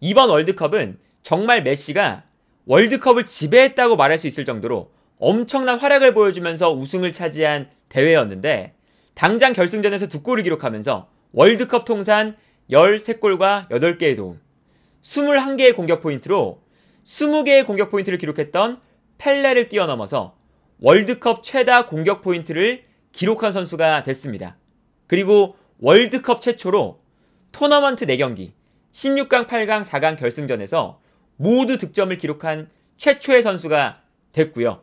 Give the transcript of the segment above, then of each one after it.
이번 월드컵은 정말 메시가 월드컵을 지배했다고 말할 수 있을 정도로 엄청난 활약을 보여주면서 우승을 차지한 대회였는데 당장 결승전에서 두 골을 기록하면서 월드컵 통산 13골과 8개의 도움, 21개의 공격 포인트로 20개의 공격 포인트를 기록했던 펠레를 뛰어넘어서 월드컵 최다 공격 포인트를 기록한 선수가 됐습니다. 그리고 월드컵 최초로 토너먼트 4경기, 16강, 8강, 4강 결승전에서 모두 득점을 기록한 최초의 선수가 됐고요.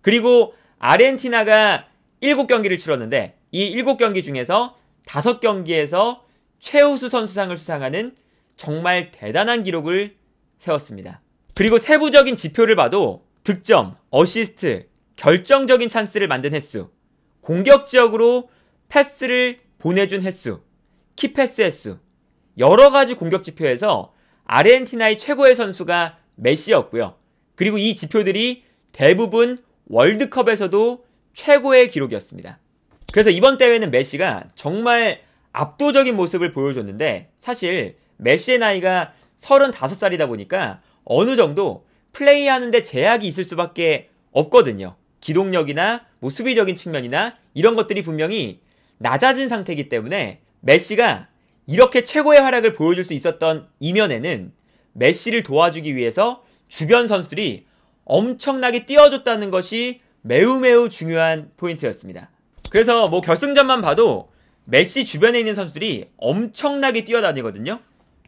그리고 아르헨티나가 7경기를 치렀는데 이 7경기 중에서 5경기에서 최우수 선수상을 수상하는 정말 대단한 기록을 세웠습니다. 그리고 세부적인 지표를 봐도 득점, 어시스트, 결정적인 찬스를 만든 횟수, 공격지역으로 패스를 보내준 횟수, 키패스 횟수, 여러 가지 공격 지표에서 아르헨티나의 최고의 선수가 메시였고요. 그리고 이 지표들이 대부분 월드컵에서도 최고의 기록이었습니다. 그래서 이번 대회는 메시가 정말 압도적인 모습을 보여줬는데 사실 메시의 나이가 35살이다 보니까 어느 정도 플레이하는데 제약이 있을 수밖에 없거든요. 기동력이나 뭐 수비적인 측면이나 이런 것들이 분명히 낮아진 상태이기 때문에 메시가 이렇게 최고의 활약을 보여줄 수 있었던 이면에는 메시를 도와주기 위해서 주변 선수들이 엄청나게 뛰어줬다는 것이 매우 매우 중요한 포인트였습니다. 그래서 뭐 결승전만 봐도 메시 주변에 있는 선수들이 엄청나게 뛰어다니거든요.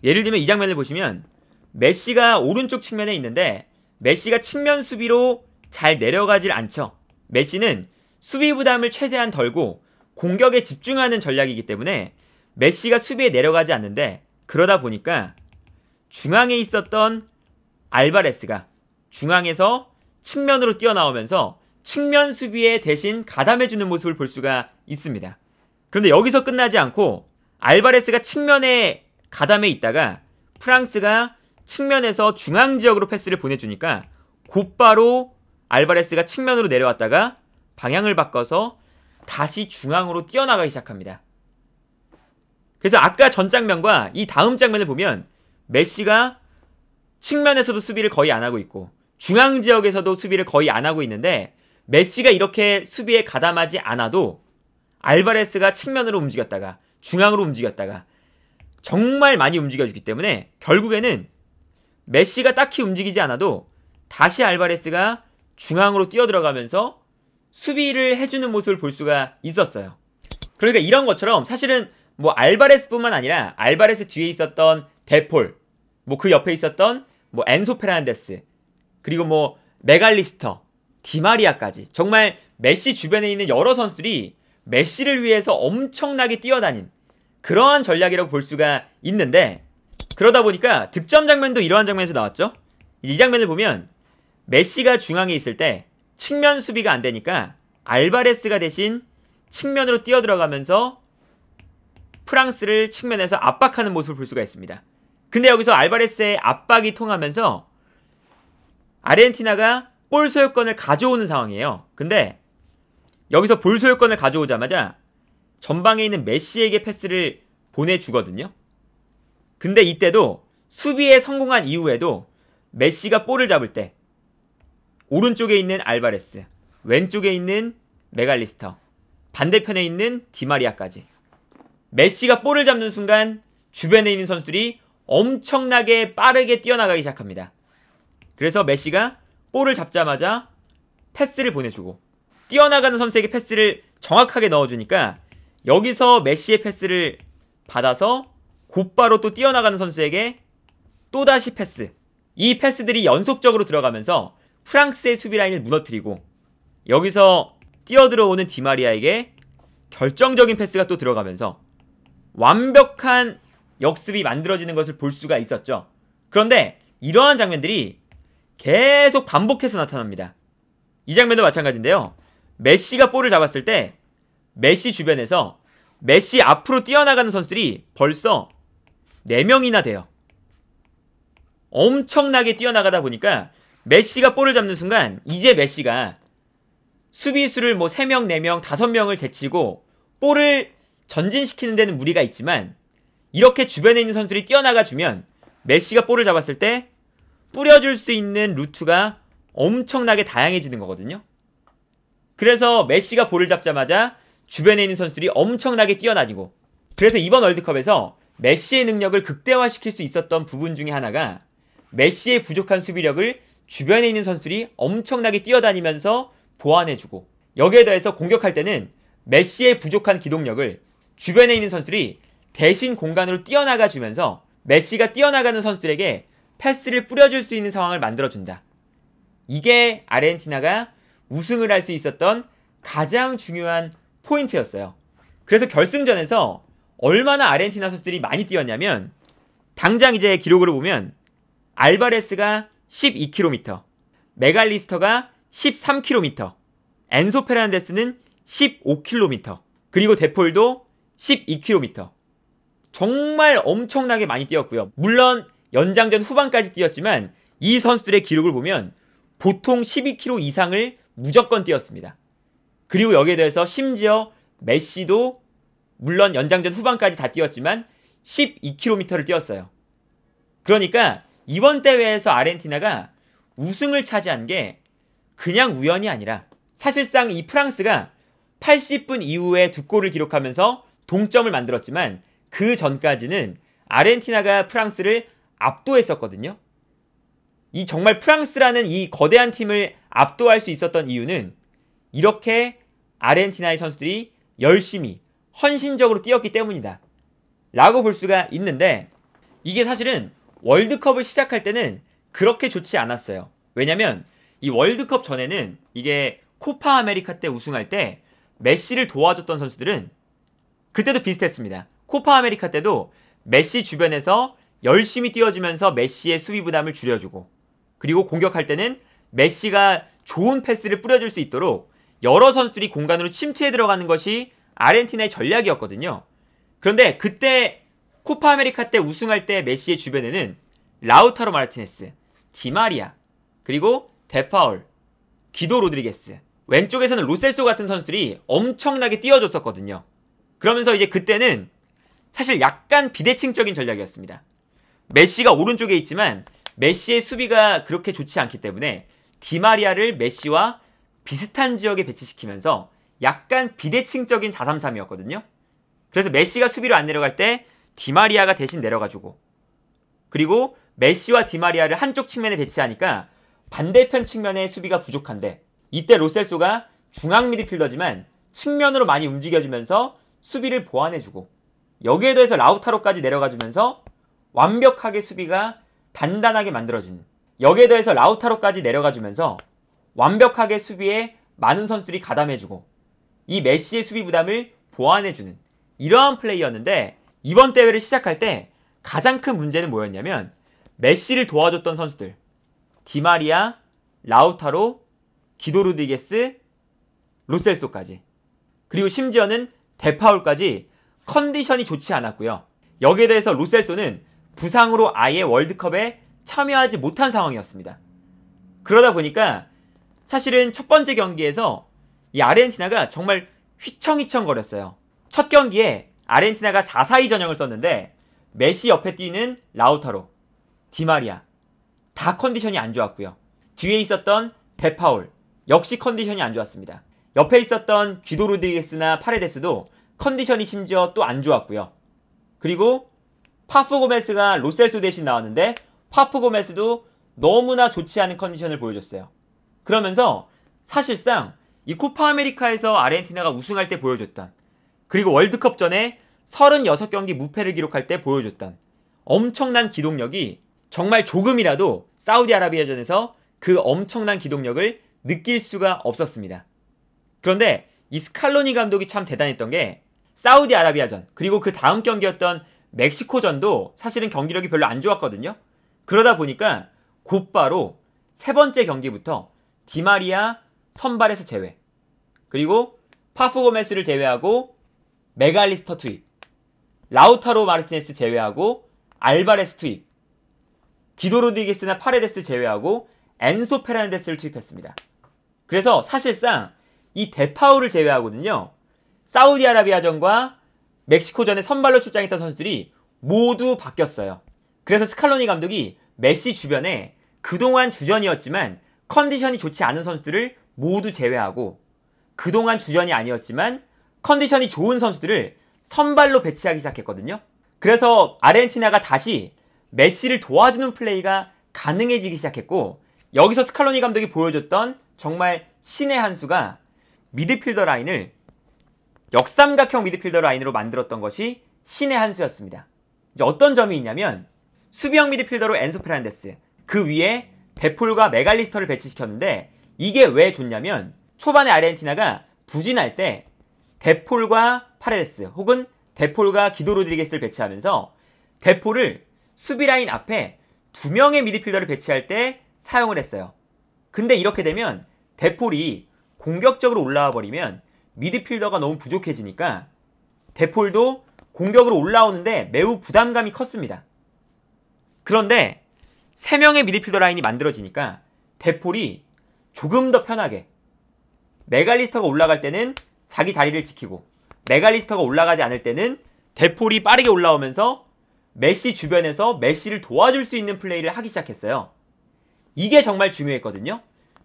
예를 들면 이 장면을 보시면 메시가 오른쪽 측면에 있는데 메시가 측면 수비로 잘 내려가질 않죠. 메시는 수비 부담을 최대한 덜고 공격에 집중하는 전략이기 때문에 메시가 수비에 내려가지 않는데 그러다 보니까 중앙에 있었던 알바레스가 중앙에서 측면으로 뛰어나오면서 측면 수비에 대신 가담해주는 모습을 볼 수가 있습니다. 그런데 여기서 끝나지 않고 알바레스가 측면에 가담해 있다가 프랑스가 측면에서 중앙 지역으로 패스를 보내주니까 곧바로 알바레스가 측면으로 내려왔다가 방향을 바꿔서 다시 중앙으로 뛰어나가기 시작합니다. 그래서 아까 전 장면과 이 다음 장면을 보면 메시가 측면에서도 수비를 거의 안 하고 있고 중앙 지역에서도 수비를 거의 안 하고 있는데 메시가 이렇게 수비에 가담하지 않아도 알바레스가 측면으로 움직였다가 중앙으로 움직였다가 정말 많이 움직여주기 때문에 결국에는 메시가 딱히 움직이지 않아도 다시 알바레스가 중앙으로 뛰어들어가면서 수비를 해주는 모습을 볼 수가 있었어요. 그러니까 이런 것처럼 사실은 뭐 알바레스뿐만 아니라 알바레스 뒤에 있었던 데폴, 뭐 그 옆에 있었던 뭐 엔소 페란데스, 그리고 뭐 메갈리스터, 디마리아까지 정말 메시 주변에 있는 여러 선수들이 메시를 위해서 엄청나게 뛰어다닌 그러한 전략이라고 볼 수가 있는데 그러다 보니까 득점 장면도 이러한 장면에서 나왔죠. 이 장면을 보면 메시가 중앙에 있을 때 측면 수비가 안 되니까 알바레스가 대신 측면으로 뛰어들어가면서 프랑스를 측면에서 압박하는 모습을 볼 수가 있습니다. 근데 여기서 알바레스의 압박이 통하면서 아르헨티나가 볼 소유권을 가져오는 상황이에요. 근데 여기서 볼 소유권을 가져오자마자 전방에 있는 메시에게 패스를 보내주거든요. 근데 이때도 수비에 성공한 이후에도 메시가 볼을 잡을 때 오른쪽에 있는 알바레스, 왼쪽에 있는 메갈리스터, 반대편에 있는 디마리아까지 메시가 볼을 잡는 순간 주변에 있는 선수들이 엄청나게 빠르게 뛰어나가기 시작합니다. 그래서 메시가 볼을 잡자마자 패스를 보내주고 뛰어나가는 선수에게 패스를 정확하게 넣어주니까 여기서 메시의 패스를 받아서 곧바로 또 뛰어나가는 선수에게 또다시 패스. 이 패스들이 연속적으로 들어가면서 프랑스의 수비 라인을 무너뜨리고 여기서 뛰어들어오는 디마리아에게 결정적인 패스가 또 들어가면서 완벽한 역습이 만들어지는 것을 볼 수가 있었죠. 그런데 이러한 장면들이 계속 반복해서 나타납니다. 이 장면도 마찬가지인데요. 메시가 볼을 잡았을 때 메시 주변에서 메시 앞으로 뛰어나가는 선수들이 벌써 4명이나 돼요. 엄청나게 뛰어나가다 보니까 메시가 볼을 잡는 순간 이제 메시가 수비수를 뭐 3명, 4명, 5명을 제치고 볼을 전진시키는 데는 무리가 있지만 이렇게 주변에 있는 선수들이 뛰어나가 주면 메시가 볼을 잡았을 때 뿌려줄 수 있는 루트가 엄청나게 다양해지는 거거든요. 그래서 메시가 볼을 잡자마자 주변에 있는 선수들이 엄청나게 뛰어나니고 그래서 이번 월드컵에서 메시의 능력을 극대화시킬 수 있었던 부분 중에 하나가 메시의 부족한 수비력을 주변에 있는 선수들이 엄청나게 뛰어다니면서 보완해주고 여기에 더해서 공격할 때는 메시의 부족한 기동력을 주변에 있는 선수들이 대신 공간으로 뛰어나가 주면서 메시가 뛰어나가는 선수들에게 패스를 뿌려줄 수 있는 상황을 만들어준다. 이게 아르헨티나가 우승을 할 수 있었던 가장 중요한 포인트였어요. 그래서 결승전에서 얼마나 아르헨티나 선수들이 많이 뛰었냐면 당장 이제 기록으로 보면 알바레스가 12km, 메갈리스터가 13km, 엔소 페란데스는 15km, 그리고 데폴도 12km. 정말 엄청나게 많이 뛰었고요. 물론 연장전 후반까지 뛰었지만 이 선수들의 기록을 보면 보통 12km 이상을 무조건 뛰었습니다. 그리고 여기에 대해서 심지어 메시도 물론 연장전 후반까지 다 뛰었지만 12km를 뛰었어요. 그러니까 이번 대회에서 아르헨티나가 우승을 차지한 게 그냥 우연이 아니라 사실상 이 프랑스가 80분 이후에 두 골을 기록하면서 동점을 만들었지만 그 전까지는 아르헨티나가 프랑스를 압도했었거든요. 이 정말 프랑스라는 이 거대한 팀을 압도할 수 있었던 이유는 이렇게 아르헨티나의 선수들이 열심히 헌신적으로 뛰었기 때문이다. 라고 볼 수가 있는데 이게 사실은 월드컵을 시작할 때는 그렇게 좋지 않았어요. 왜냐면 이 월드컵 전에는 이게 코파 아메리카 때 우승할 때 메시를 도와줬던 선수들은 그때도 비슷했습니다. 코파 아메리카 때도 메시 주변에서 열심히 뛰어주면서 메시의 수비 부담을 줄여주고 그리고 공격할 때는 메시가 좋은 패스를 뿌려줄 수 있도록 여러 선수들이 공간으로 침투해 들어가는 것이 아르헨티나의 전략이었거든요. 그런데 그때 코파 아메리카 때 우승할 때 메시의 주변에는 라우타로 마르티네스, 디마리아, 그리고 데파울, 기도 로드리게스, 왼쪽에서는 로셀소 같은 선수들이 엄청나게 뛰어줬었거든요. 그러면서 이제 그때는 사실 약간 비대칭적인 전략이었습니다. 메시가 오른쪽에 있지만 메시의 수비가 그렇게 좋지 않기 때문에 디마리아를 메시와 비슷한 지역에 배치시키면서 약간 비대칭적인 4-3-3이었거든요. 그래서 메시가 수비로 안 내려갈 때 디마리아가 대신 내려가지고 그리고 메시와 디마리아를 한쪽 측면에 배치하니까 반대편 측면에 수비가 부족한데 이때 로셀소가 중앙 미드필더지만 측면으로 많이 움직여지면서 수비를 보완해주고 여기에 더해서 라우타로까지 내려가주면서 완벽하게 수비가 단단하게 만들어진 여기에 더해서 라우타로까지 내려가주면서 완벽하게 수비에 많은 선수들이 가담해주고 이 메시의 수비 부담을 보완해주는 이러한 플레이였는데 이번 대회를 시작할 때 가장 큰 문제는 뭐였냐면 메시를 도와줬던 선수들 디마리아, 라우타로, 기도르디게스, 로셀소까지 그리고 심지어는 대파울까지 컨디션이 좋지 않았고요. 여기에 대해서 루셀소는 부상으로 아예 월드컵에 참여하지 못한 상황이었습니다. 그러다 보니까 사실은 첫 번째 경기에서 이 아르헨티나가 정말 휘청휘청 거렸어요. 첫 경기에 아르헨티나가 4-4-2 전형을 썼는데 메시 옆에 뛰는 라우타로, 디마리아 다 컨디션이 안 좋았고요. 뒤에 있었던 데파울 역시 컨디션이 안 좋았습니다. 옆에 있었던 귀도 로드리게스나 파레데스도 컨디션이 심지어 또 안 좋았고요. 그리고 파프 고메스가 로셀소 대신 나왔는데 파프 고메스도 너무나 좋지 않은 컨디션을 보여줬어요. 그러면서 사실상 이 코파 아메리카에서 아르헨티나가 우승할 때 보여줬던 그리고 월드컵 전에 36경기 무패를 기록할 때 보여줬던 엄청난 기동력이 정말 조금이라도 사우디아라비아전에서 그 엄청난 기동력을 느낄 수가 없었습니다. 그런데 이 스칼로니 감독이 참 대단했던 게 사우디아라비아전 그리고 그 다음 경기였던 멕시코전도 사실은 경기력이 별로 안 좋았거든요. 그러다 보니까 곧바로 세 번째 경기부터 디마리아 선발에서 제외 그리고 파프고메스를 제외하고 메갈리스터 투입 라우타로 마르티네스 제외하고 알바레스 투입 기도 로디게스나 파레데스 제외하고 엔소 페란데스를 투입했습니다. 그래서 사실상 이 대파우를 제외하거든요. 사우디아라비아전과 멕시코전에 선발로 출장했던 선수들이 모두 바뀌었어요. 그래서 스칼로니 감독이 메시 주변에 그동안 주전이었지만 컨디션이 좋지 않은 선수들을 모두 제외하고 그동안 주전이 아니었지만 컨디션이 좋은 선수들을 선발로 배치하기 시작했거든요. 그래서 아르헨티나가 다시 메시를 도와주는 플레이가 가능해지기 시작했고 여기서 스칼로니 감독이 보여줬던 정말 신의 한 수가 미드필더 라인을 역삼각형 미드필더 라인으로 만들었던 것이 신의 한 수였습니다. 이제 어떤 점이 있냐면 수비형 미드필더로 엔소 페란데스 그 위에 베풀과 메갈리스터를 배치시켰는데 이게 왜 좋냐면 초반에 아르헨티나가 부진할 때 데폴과 파레데스 혹은 데폴과 기도 로드리게스를 배치하면서 데폴을 수비라인 앞에 두 명의 미드필더를 배치할 때 사용을 했어요. 근데 이렇게 되면 데폴이 공격적으로 올라와 버리면 미드필더가 너무 부족해지니까 데폴도 공격으로 올라오는데 매우 부담감이 컸습니다. 그런데 3명의 미드필더 라인이 만들어지니까 데폴이 조금 더 편하게 메갈리스터가 올라갈 때는 자기 자리를 지키고 메갈리스터가 올라가지 않을 때는 데폴이 빠르게 올라오면서 메시 주변에서 메시를 도와줄 수 있는 플레이를 하기 시작했어요. 이게 정말 중요했거든요.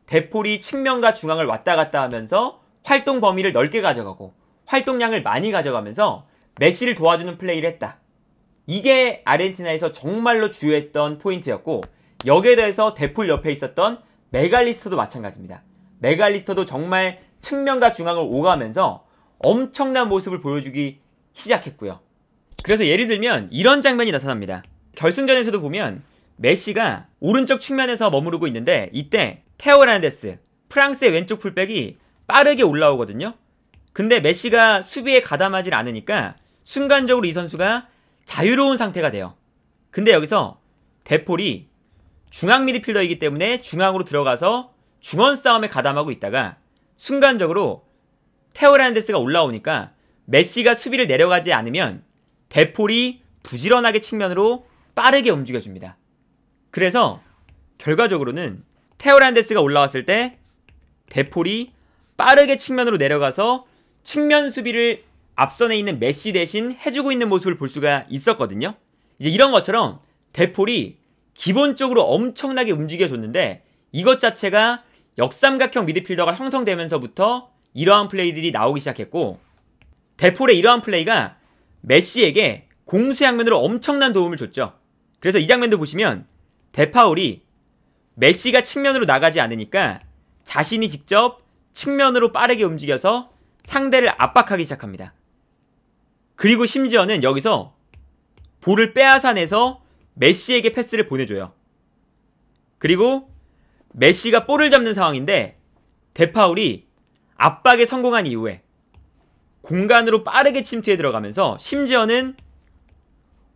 대폴이 측면과 중앙을 왔다 갔다 하면서 활동 범위를 넓게 가져가고 활동량을 많이 가져가면서 메시를 도와주는 플레이를 했다. 이게 아르헨티나에서 정말로 주요했던 포인트였고 여기에 대해서 대폴 옆에 있었던 메갈리스터도 마찬가지입니다. 메갈리스터도 정말 측면과 중앙을 오가면서 엄청난 모습을 보여주기 시작했고요. 그래서 예를 들면 이런 장면이 나타납니다. 결승전에서도 보면 메시가 오른쪽 측면에서 머무르고 있는데 이때 테오란데스 프랑스의 왼쪽 풀백이 빠르게 올라오거든요. 근데 메시가 수비에 가담하지 않으니까 순간적으로 이 선수가 자유로운 상태가 돼요. 근데 여기서 데폴이 중앙 미드필더이기 때문에 중앙으로 들어가서 중원 싸움에 가담하고 있다가 순간적으로 테오란데스가 올라오니까 메시가 수비를 내려가지 않으면 데폴이 부지런하게 측면으로 빠르게 움직여줍니다. 그래서 결과적으로는 테오란데스가 올라왔을 때 데폴이 빠르게 측면으로 내려가서 측면 수비를 앞선에 있는 메시 대신 해주고 있는 모습을 볼 수가 있었거든요. 이제 이런 것처럼 데폴이 기본적으로 엄청나게 움직여줬는데 이것 자체가 역삼각형 미드필더가 형성되면서부터 이러한 플레이들이 나오기 시작했고 데폴의 이러한 플레이가 메시에게 공수 양면으로 엄청난 도움을 줬죠. 그래서 이 장면도 보시면 데파울이 메시가 측면으로 나가지 않으니까 자신이 직접 측면으로 빠르게 움직여서 상대를 압박하기 시작합니다. 그리고 심지어는 여기서 볼을 빼앗아내서 메시에게 패스를 보내줘요. 그리고 메시가 볼을 잡는 상황인데 데파울이 압박에 성공한 이후에 공간으로 빠르게 침투에 들어가면서 심지어는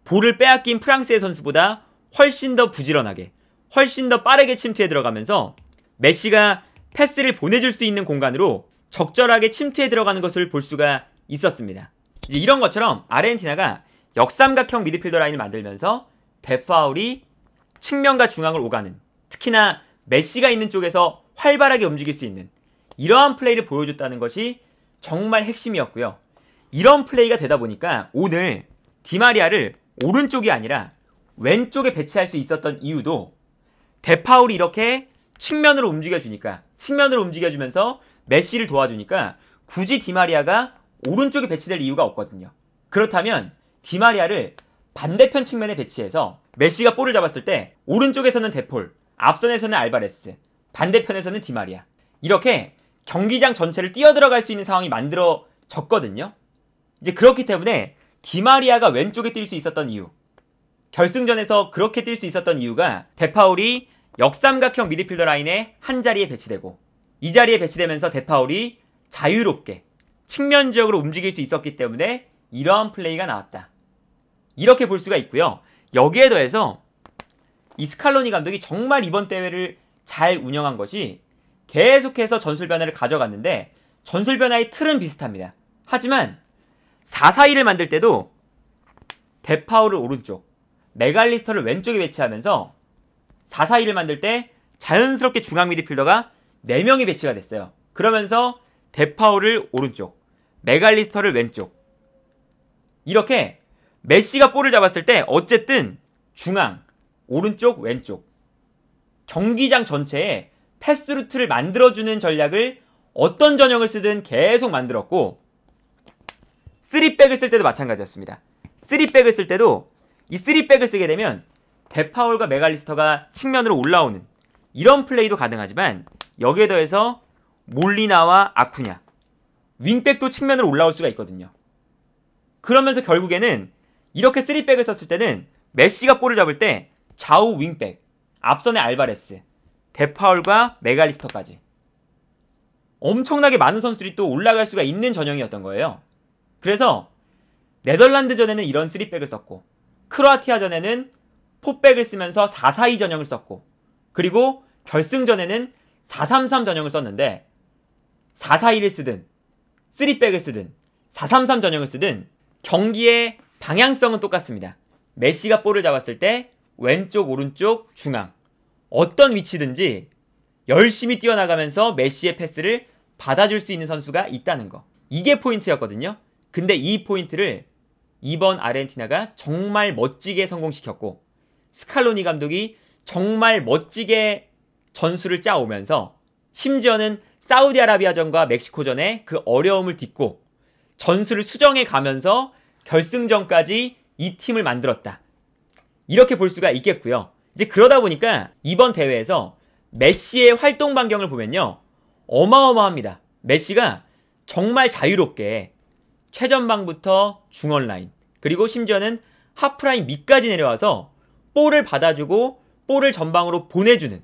볼을 빼앗긴 프랑스의 선수보다 훨씬 더 부지런하게 훨씬 더 빠르게 침투에 들어가면서 메시가 패스를 보내줄 수 있는 공간으로 적절하게 침투에 들어가는 것을 볼 수가 있었습니다. 이제 이런 것처럼 아르헨티나가 역삼각형 미드필더 라인을 만들면서 데파울이 측면과 중앙을 오가는 특히나 메시가 있는 쪽에서 활발하게 움직일 수 있는 이러한 플레이를 보여줬다는 것이 정말 핵심이었고요. 이런 플레이가 되다 보니까 오늘 디마리아를 오른쪽이 아니라 왼쪽에 배치할 수 있었던 이유도 데파울이 이렇게 측면으로 움직여주니까 측면으로 움직여주면서 메시를 도와주니까 굳이 디마리아가 오른쪽에 배치될 이유가 없거든요. 그렇다면 디마리아를 반대편 측면에 배치해서 메시가 볼을 잡았을 때 오른쪽에서는 데폴, 앞선에서는 알바레스, 반대편에서는 디마리아 이렇게 경기장 전체를 뛰어들어갈 수 있는 상황이 만들어졌거든요. 이제 그렇기 때문에 디마리아가 왼쪽에 뛸 수 있었던 이유 결승전에서 그렇게 뛸 수 있었던 이유가 데파울이 역삼각형 미드필더 라인에한 자리에 배치되고 이 자리에 배치되면서 데파울이 자유롭게 측면 적으로 움직일 수 있었기 때문에 이러한 플레이가 나왔다. 이렇게 볼 수가 있고요. 여기에 더해서 이 스칼로니 감독이 정말 이번 대회를 잘 운영한 것이 계속해서 전술 변화를 가져갔는데 전술 변화의 틀은 비슷합니다. 하지만 4-4-2를 만들 때도 데파울을 오른쪽, 메갈리스터를 왼쪽에 배치하면서 4-4-2를 만들 때 자연스럽게 중앙 미드필더가 4명이 배치가 됐어요. 그러면서 데파오를 오른쪽, 메갈리스터를 왼쪽. 이렇게 메시가 볼을 잡았을 때 어쨌든 중앙, 오른쪽, 왼쪽. 경기장 전체에 패스 루트를 만들어주는 전략을 어떤 전형을 쓰든 계속 만들었고 3백을 쓸 때도 마찬가지였습니다. 3백을 쓸 때도 이 3백을 쓰게 되면 데파울과 메갈리스터가 측면으로 올라오는 이런 플레이도 가능하지만 여기에 더해서 몰리나와 아쿠냐 윙백도 측면으로 올라올 수가 있거든요. 그러면서 결국에는 이렇게 3백을 썼을 때는 메시가 볼을 잡을 때 좌우 윙백 앞선의 알바레스 데파울과 메갈리스터까지 엄청나게 많은 선수들이 또 올라갈 수가 있는 전형이었던 거예요. 그래서 네덜란드전에는 이런 3백을 썼고 크로아티아전에는 포백을 쓰면서 4-4-2 전형을 썼고 그리고 결승전에는 4-3-3 전형을 썼는데 4-4-1을 쓰든 3백을 쓰든 4-3-3 전형을 쓰든 경기의 방향성은 똑같습니다. 메시가 볼을 잡았을 때 왼쪽 오른쪽 중앙 어떤 위치든지 열심히 뛰어나가면서 메시의 패스를 받아줄 수 있는 선수가 있다는 거. 이게 포인트였거든요. 근데 이 포인트를 이번 아르헨티나가 정말 멋지게 성공시켰고 스칼로니 감독이 정말 멋지게 전술을 짜오면서 심지어는 사우디아라비아전과 멕시코전에 그 어려움을 딛고 전술을 수정해 가면서 결승전까지 이 팀을 만들었다. 이렇게 볼 수가 있겠고요. 이제 그러다 보니까 이번 대회에서 메시의 활동 반경을 보면요. 어마어마합니다. 메시가 정말 자유롭게 최전방부터 중원라인, 그리고 심지어는 하프라인 밑까지 내려와서 볼을 받아주고 볼을 전방으로 보내주는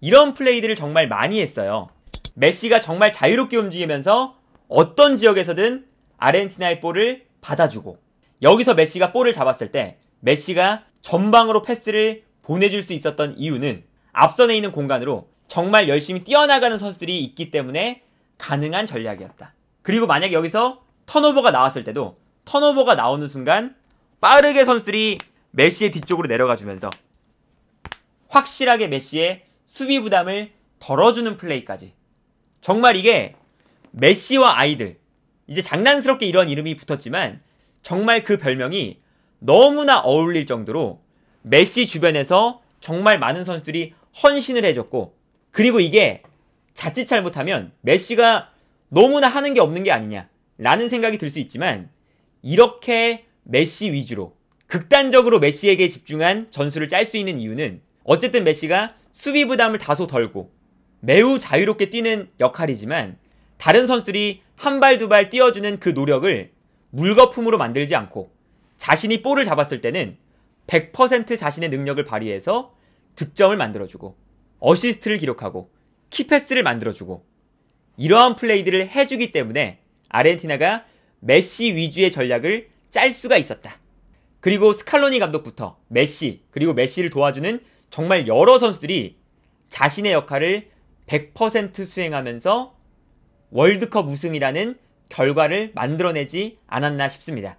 이런 플레이들을 정말 많이 했어요. 메시가 정말 자유롭게 움직이면서 어떤 지역에서든 아르헨티나의 볼을 받아주고 여기서 메시가 볼을 잡았을 때 메시가 전방으로 패스를 보내줄 수 있었던 이유는 앞선에 있는 공간으로 정말 열심히 뛰어나가는 선수들이 있기 때문에 가능한 전략이었다. 그리고 만약 여기서 턴오버가 나왔을 때도 턴오버가 나오는 순간 빠르게 선수들이 메시의 뒤쪽으로 내려가주면서 확실하게 메시의 수비 부담을 덜어주는 플레이까지. 정말 이게 메시와 아이들, 이제 장난스럽게 이런 이름이 붙었지만 정말 그 별명이 너무나 어울릴 정도로 메시 주변에서 정말 많은 선수들이 헌신을 해줬고 그리고 이게 자칫 잘못하면 메시가 너무나 하는 게 없는 게 아니냐라는 생각이 들 수 있지만 이렇게 메시 위주로 극단적으로 메시에게 집중한 전술을 짤 수 있는 이유는 어쨌든 메시가 수비 부담을 다소 덜고 매우 자유롭게 뛰는 역할이지만 다른 선수들이 한 발 두발 발 뛰어주는 그 노력을 물거품으로 만들지 않고 자신이 볼을 잡았을 때는 100% 자신의 능력을 발휘해서 득점을 만들어주고 어시스트를 기록하고 키패스를 만들어주고 이러한 플레이들을 해주기 때문에 아르헨티나가 메시 위주의 전략을 짤 수가 있었다. 그리고 스칼로니 감독부터 메시 그리고 메시를 도와주는 정말 여러 선수들이 자신의 역할을 100% 수행하면서 월드컵 우승이라는 결과를 만들어내지 않았나 싶습니다.